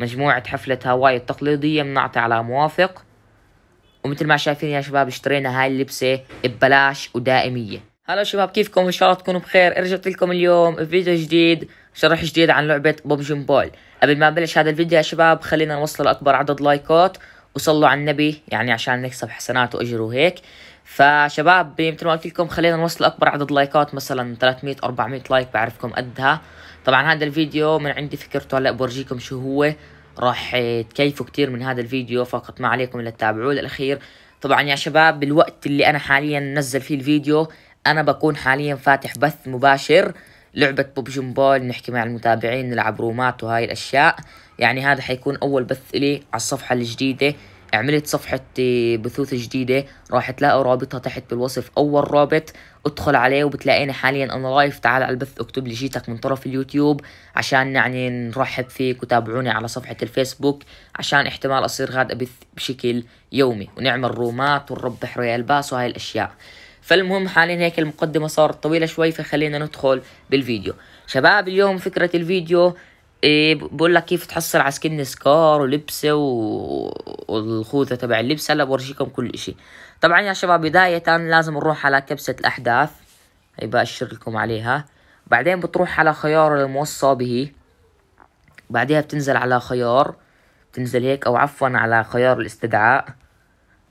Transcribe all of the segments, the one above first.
مجموعة حفلة هاواي التقليدية بنعطي على موافق ومثل ما شايفين يا شباب اشترينا هاي اللبسة ببلاش ودائمية هلا شباب كيفكم ان شاء الله تكونوا بخير رجعت لكم اليوم فيديو جديد شرح جديد عن لعبة بوبجن بول قبل ما نبلش هذا الفيديو يا شباب خلينا نوصل لأكبر عدد لايكات وصلوا على النبي يعني عشان نكسب حسنات واجر وهيك فشباب مثل ما قلت لكم خلينا نوصل اكبر عدد لايكات مثلا 300 400 لايك بعرفكم قدها طبعا هذا الفيديو من عندي فكرته هلا بورجيكم شو هو راح تكيفوا كتير من هذا الفيديو فقط ما عليكم الا تتابعوه للاخير طبعا يا شباب بالوقت اللي انا حاليا منزل فيه الفيديو انا بكون حاليا فاتح بث مباشر لعبة بوب جمبول نحكي مع المتابعين نلعب رومات وهاي الأشياء يعني هذا حيكون أول بث لي على الصفحة الجديدة عملت صفحة آه، بثوث جديدة راح تلاقوا رابطها تحت بالوصف أول رابط ادخل عليه وبتلاقيني حاليا أنا لايف تعال على البث اكتب لي جيتك من طرف اليوتيوب عشان يعني نرحب فيك وتابعوني على صفحة الفيسبوك عشان احتمال أصير غاد أبث بشكل يومي ونعمل رومات ونربح ريال باس وهاي الأشياء فالمهم حاليا هيك المقدمة صارت طويلة شوي فخلينا ندخل بالفيديو شباب اليوم فكرة الفيديو إيه بقول لك كيف تحصل على سكن سكار ولبسه و... والخوذه تبع اللبس هلا بورجيكم كل شيء طبعا يا شباب بدايه لازم نروح على كبسه الاحداث هي باشر لكم عليها بعدين بتروح على خيار الموصى به بعدها بتنزل على خيار بتنزل هيك او عفوا على خيار الاستدعاء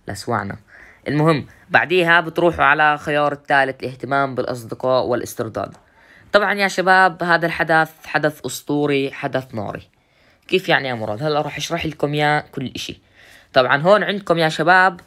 لسوعنا المهم بعديها بتروحوا على خيار الثالث الاهتمام بالاصدقاء والاسترداد طبعا يا شباب هذا الحدث حدث أسطوري حدث ناري كيف يعني يا مراد هلا راح اشرح لكم يا كل اشي طبعا هون عندكم يا شباب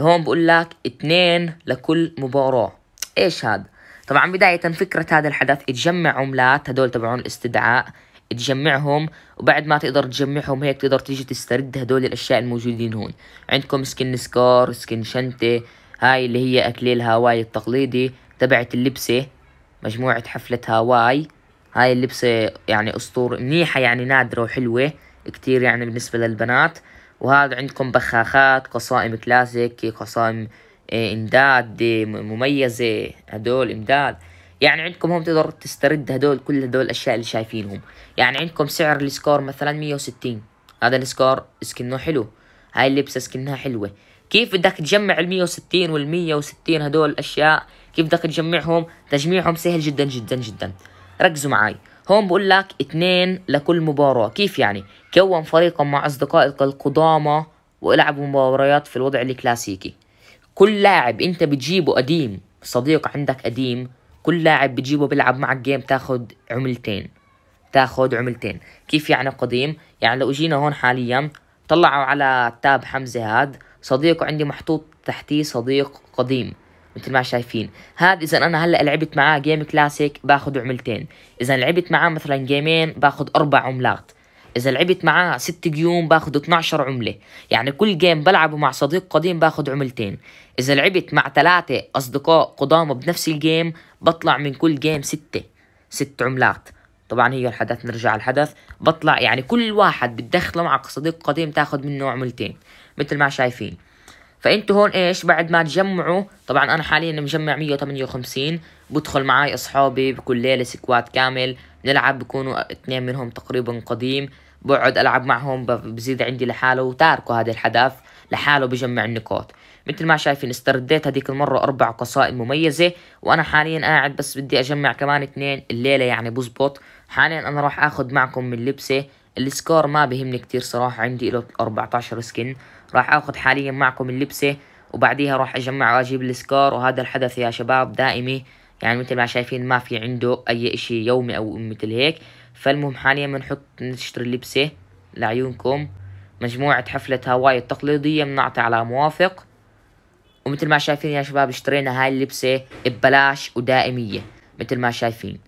هون بقول لك اثنين لكل مباراة ايش هذا طبعا بداية فكرة هذا الحدث تجمع عملات هدول تبعون الاستدعاء تجمعهم وبعد ما تقدر تجمعهم هيك تقدر تيجي تسترد هدول الاشياء الموجودين هون عندكم سكن سكار سكن شنطة هاي اللي هي اكليل هاواي التقليدي تبعت اللبسة مجموعة حفلة هاواي هاي اللبسة يعني أسطور منيحة يعني نادرة وحلوة كتير يعني بالنسبة للبنات وهذا عندكم بخاخات قصائم كلاسيك قصائم إيه، امداد مميزة هدول امداد يعني عندكم هم تقدر تسترد هدول كل هدول الاشياء اللي شايفينهم يعني عندكم سعر السكور مثلا 160 هذا السكور سكنه حلو هاي اللبسة سكنها حلوة كيف بدك تجمع ال 160 وال 160 هدول الاشياء كيف بدك تجمعهم تجميعهم سهل جدا جدا جدا ركزوا معي هون بقول لك اثنين لكل مباراة كيف يعني كون فريقا مع أصدقائك القدامى والعبوا مباريات في الوضع الكلاسيكي كل لاعب انت بتجيبه قديم صديق عندك قديم كل لاعب بتجيبه بيلعب معك جيم تاخد عملتين تاخد عملتين كيف يعني قديم يعني لو اجينا هون حاليا طلعوا على تاب حمزة هاد صديق عندي محطوط تحتيه صديق قديم مثل ما شايفين هذا اذا انا هلا لعبت معاه جيم كلاسيك باخذ عملتين اذا لعبت معاه مثلا جيمين باخذ اربع عملات اذا لعبت معاه ست جيوم باخذ 12 عمله يعني كل جيم بلعبه مع صديق قديم باخذ عملتين اذا لعبت مع ثلاثه اصدقاء قدامى بنفس الجيم بطلع من كل جيم سته ست عملات طبعا هي الحدث نرجع الحدث بطلع يعني كل واحد بتدخله معك صديق قديم تاخذ منه عملتين مثل ما شايفين فانتوا هون ايش بعد ما تجمعوا طبعا انا حاليا مجمع 158 بدخل معي اصحابي بكل ليله سكوات كامل نلعب بكونوا اثنين منهم تقريبا قديم بقعد العب معهم بزيد عندي لحاله وتاركوا هذا الحدث لحاله بجمع النقاط مثل ما شايفين استرديت هذيك المرة أربع قصائد مميزة وأنا حاليا قاعد بس بدي أجمع كمان اثنين الليلة يعني بزبط حاليا انا راح اخذ معكم من لبسه السكور ما بهمني كتير صراحة عندي له 14 سكن راح اخذ حاليا معكم اللبسة وبعديها راح اجمع واجيب السكور وهذا الحدث يا شباب دائمي يعني مثل ما شايفين ما في عنده اي اشي يومي او مثل هيك فالمهم حاليا بنحط نشتري لبسة لعيونكم مجموعة حفلة هواي التقليدية بنعطي على موافق ومثل ما شايفين يا شباب اشترينا هاي اللبسة ببلاش ودائمية مثل ما شايفين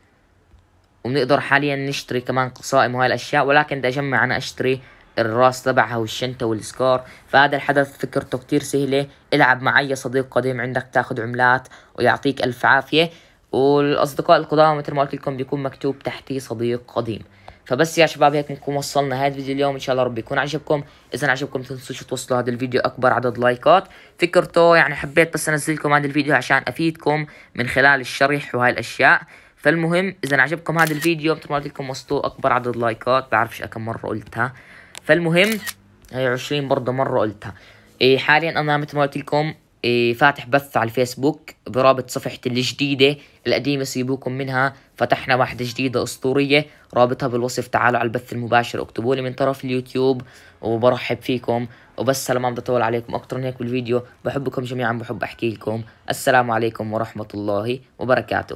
وبنقدر حاليا نشتري كمان قصائم وهي الاشياء ولكن بدي اجمع انا اشتري الراس تبعها والشنطة والسكار فهذا الحدث فكرته كتير سهلة العب معي صديق قديم عندك تاخد عملات ويعطيك ألف عافية والأصدقاء القدامى مثل ما قلت لكم بيكون مكتوب تحتيه صديق قديم فبس يا شباب هيك نكون وصلنا هذا الفيديو اليوم ان شاء الله ربي يكون عجبكم اذا عجبكم تنسوش توصلوا هذا الفيديو اكبر عدد لايكات فكرته يعني حبيت بس انزلكم هذا الفيديو عشان افيدكم من خلال الشرح وهاي الاشياء فالمهم اذا عجبكم هذا الفيديو مثل ما قلت لكم وصلتوا اكبر عدد لايكات بعرفش كم مره قلتها فالمهم هي 20 برضه مره قلتها إيه حاليا انا مثل ما قلت لكم إيه فاتح بث على الفيسبوك برابط صفحتي الجديدة القديمة سيبوكم منها فتحنا واحدة جديدة أسطورية رابطها بالوصف تعالوا على البث المباشر اكتبوا لي من طرف اليوتيوب وبرحب فيكم وبس أنا ما بدي أطول عليكم اكثر من هيك بالفيديو بحبكم جميعا بحب أحكي لكم السلام عليكم ورحمة الله وبركاته